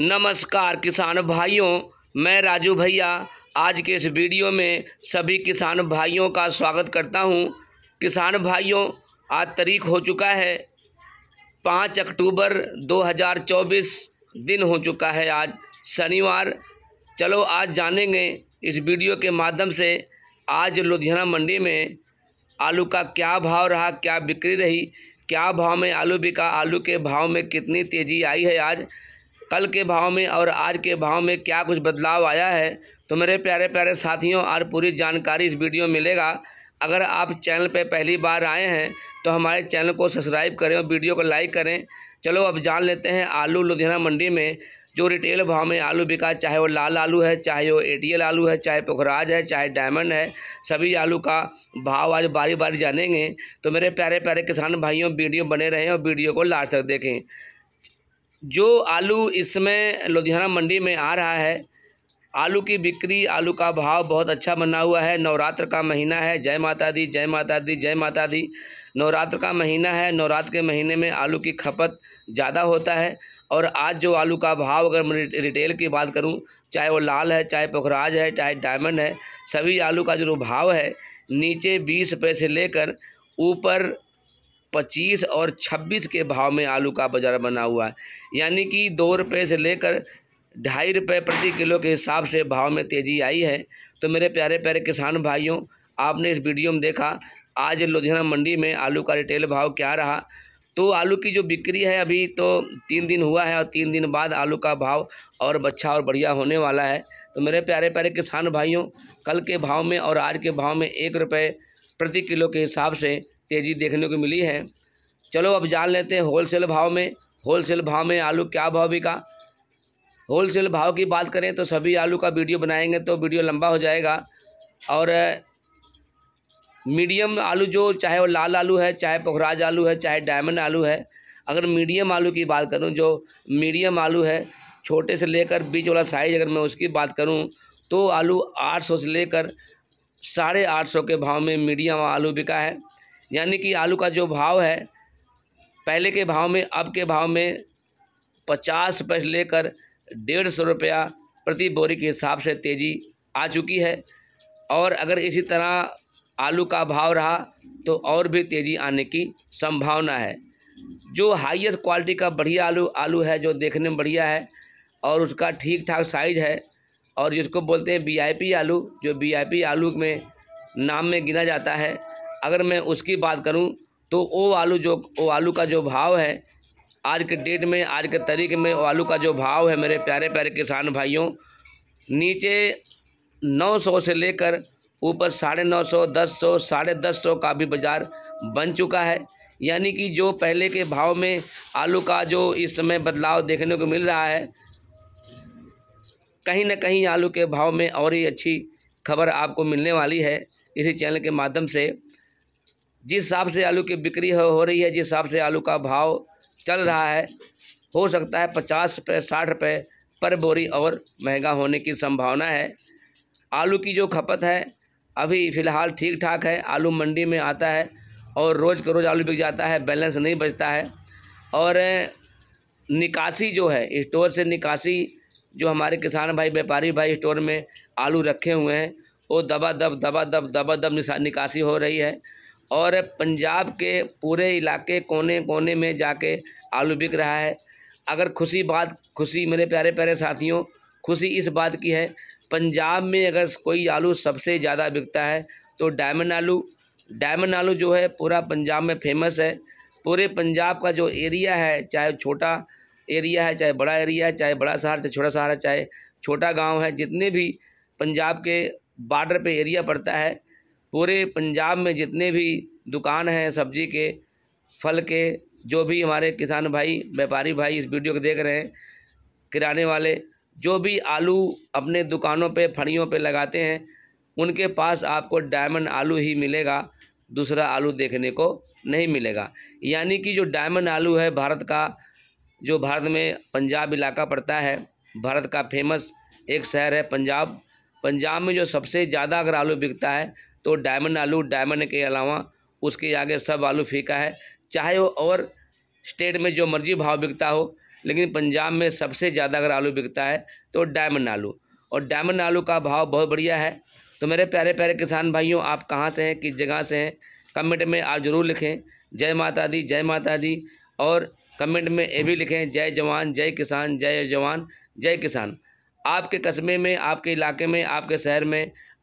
नमस्कार किसान भाइयों मैं राजू भैया आज के इस वीडियो में सभी किसान भाइयों का स्वागत करता हूं किसान भाइयों आज तारीख हो चुका है पाँच अक्टूबर 2024 दिन हो चुका है आज शनिवार चलो आज जानेंगे इस वीडियो के माध्यम से आज लुधियाना मंडी में आलू का क्या भाव रहा क्या बिक्री रही क्या भाव में आलू बिका आलू के भाव में कितनी तेज़ी आई है आज कल के भाव में और आज के भाव में क्या कुछ बदलाव आया है तो मेरे प्यारे प्यारे साथियों और पूरी जानकारी इस वीडियो में मिलेगा अगर आप चैनल पर पहली बार आए हैं तो हमारे चैनल को सब्सक्राइब करें और वीडियो को लाइक करें चलो अब जान लेते हैं आलू लुधियाना मंडी में जो रिटेल भाव में आलू बिका चाहे वो लाल आलू है चाहे वो एटीएल आलू है चाहे पोखराज है चाहे डायमंड है सभी आलू का भाव आज बारी बारी जानेंगे तो मेरे प्यारे प्यारे किसान भाइयों वीडियो बने रहें और वीडियो को लास्ट तक देखें जो आलू इसमें लुधियाना मंडी में आ रहा है आलू की बिक्री आलू का भाव बहुत अच्छा बना हुआ है नवरात्र का महीना है जय माता दी जय माता दी जय माता दी नवरात्र का महीना है नवरात्र के महीने में आलू की खपत ज़्यादा होता है और आज जो आलू का भाव अगर मैं रिटेल की बात करूं चाहे वो लाल है चाहे पोखराज है चाहे डायमंड है सभी आलू का जो भाव है नीचे बीस रुपये से लेकर ऊपर पच्चीस और छब्बीस के भाव में आलू का बाज़ार बना हुआ है यानी कि दो रुपये से लेकर ढाई रुपये प्रति किलो के हिसाब से भाव में तेज़ी आई है तो मेरे प्यारे प्यारे किसान भाइयों आपने इस वीडियो में देखा आज लुधियाना मंडी में आलू का रिटेल भाव क्या रहा तो आलू की जो बिक्री है अभी तो तीन दिन हुआ है और तीन दिन बाद आलू का भाव और अच्छा और बढ़िया होने वाला है तो मेरे प्यारे प्यारे किसान भाइयों कल के भाव में और आज के भाव में एक रुपये प्रति किलो के हिसाब से तेज़ी देखने को मिली है चलो अब जान लेते हैं होलसेल भाव में होलसेल भाव में आलू क्या भाव बिका होलसेल भाव की बात करें तो सभी आलू का वीडियो बनाएंगे तो वीडियो लंबा हो जाएगा और मीडियम आलू जो चाहे वो लाल आलू है चाहे पोखराज आलू है चाहे डायमंड आलू है अगर मीडियम आलू की बात करूँ जो मीडियम आलू है छोटे से लेकर बीच वाला साइज अगर मैं उसकी बात करूँ तो आलू आठ से लेकर साढ़े आठ सौ के भाव में मीडियम आलू बिका है यानी कि आलू का जो भाव है पहले के भाव में अब के भाव में पचास से लेकर डेढ़ सौ रुपया प्रति बोरी के हिसाब से तेज़ी आ चुकी है और अगर इसी तरह आलू का भाव रहा तो और भी तेज़ी आने की संभावना है जो हाईएस्ट क्वालिटी का बढ़िया आलू आलू है जो देखने में बढ़िया है और उसका ठीक ठाक साइज है और जिसको बोलते हैं वीआईपी आलू जो वीआईपी आलू में नाम में गिना जाता है अगर मैं उसकी बात करूँ तो वो आलू जो वो आलू का जो भाव है आज के डेट में आज के तरीके में वो आलू का जो भाव है मेरे प्यारे प्यारे किसान भाइयों नीचे 900 से लेकर ऊपर साढ़े नौ सौ दस सौ साढ़े दस सौ का भी बाज़ार बन चुका है यानी कि जो पहले के भाव में आलू का जो इस समय बदलाव देखने को मिल रहा है कहीं ना कहीं आलू के भाव में और ही अच्छी खबर आपको मिलने वाली है इसी चैनल के माध्यम से जिस हिसाब से आलू की बिक्री हो रही है जिस हिसाब से आलू का भाव चल रहा है हो सकता है पचास रुपये साठ रुपये पर बोरी और महंगा होने की संभावना है आलू की जो खपत है अभी फ़िलहाल ठीक ठाक है आलू मंडी में आता है और रोज़ का रोज़ आलू बिक जाता है बैलेंस नहीं बचता है और निकासी जो है स्टोर से निकासी जो हमारे किसान भाई व्यापारी भाई स्टोर में आलू रखे हुए हैं वो दबा दब दबा दब दबा दब निकासी हो रही है और पंजाब के पूरे इलाके कोने कोने में जाके आलू बिक रहा है अगर खुशी बात खुशी मेरे प्यारे प्यारे साथियों खुशी इस बात की है पंजाब में अगर कोई आलू सबसे ज़्यादा बिकता है तो डायमंड आलू डायमंड आलू जो है पूरा पंजाब में फेमस है पूरे पंजाब का जो एरिया है चाहे छोटा एरिया है चाहे बड़ा एरिया है चाहे बड़ा शहर चाहे छोटा शहर है चाहे छोटा गांव है जितने भी पंजाब के बॉर्डर पे एरिया पड़ता है पूरे पंजाब में जितने भी दुकान हैं सब्जी के फल के जो भी हमारे किसान भाई व्यापारी भाई इस वीडियो को देख रहे हैं किराने वाले जो भी आलू अपने दुकानों पे फड़ियों पे लगाते हैं उनके पास आपको डायमंड आलू ही मिलेगा दूसरा आलू देखने को नहीं मिलेगा यानी कि जो डायमंड आलू है भारत का जो भारत में पंजाब इलाका पड़ता है भारत का फेमस एक शहर है पंजाब पंजाब में जो सबसे ज़्यादा अगर आलू बिकता है तो डायमंड आलू डायमंड के अलावा उसके आगे सब आलू फीका है चाहे वो और स्टेट में जो मर्जी भाव बिकता हो लेकिन पंजाब में सबसे ज़्यादा अगर आलू बिकता है तो डायमंड आलू और डायमंड आलू का भाव बहुत बढ़िया है तो मेरे प्यारे प्यारे किसान भाइयों आप कहाँ से हैं किस जगह से हैं कमेंट में आप ज़रूर लिखें जय माता दी जय माता दी और कमेंट में ये भी लिखें जय जवान जय किसान जय जवान जय किसान आपके कस्बे में आपके इलाके में आपके शहर में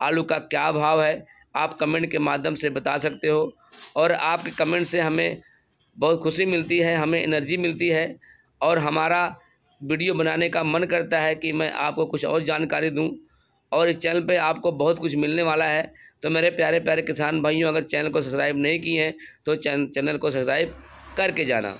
आलू का क्या भाव है आप कमेंट के माध्यम से बता सकते हो और आपके कमेंट से हमें बहुत खुशी मिलती है हमें एनर्जी मिलती है और हमारा वीडियो बनाने का मन करता है कि मैं आपको कुछ और जानकारी दूं और इस चैनल पे आपको बहुत कुछ मिलने वाला है तो मेरे प्यारे प्यारे किसान भाइयों अगर चैनल को सब्सक्राइब नहीं किए हैं तो चैनल को सब्सक्राइब करके जाना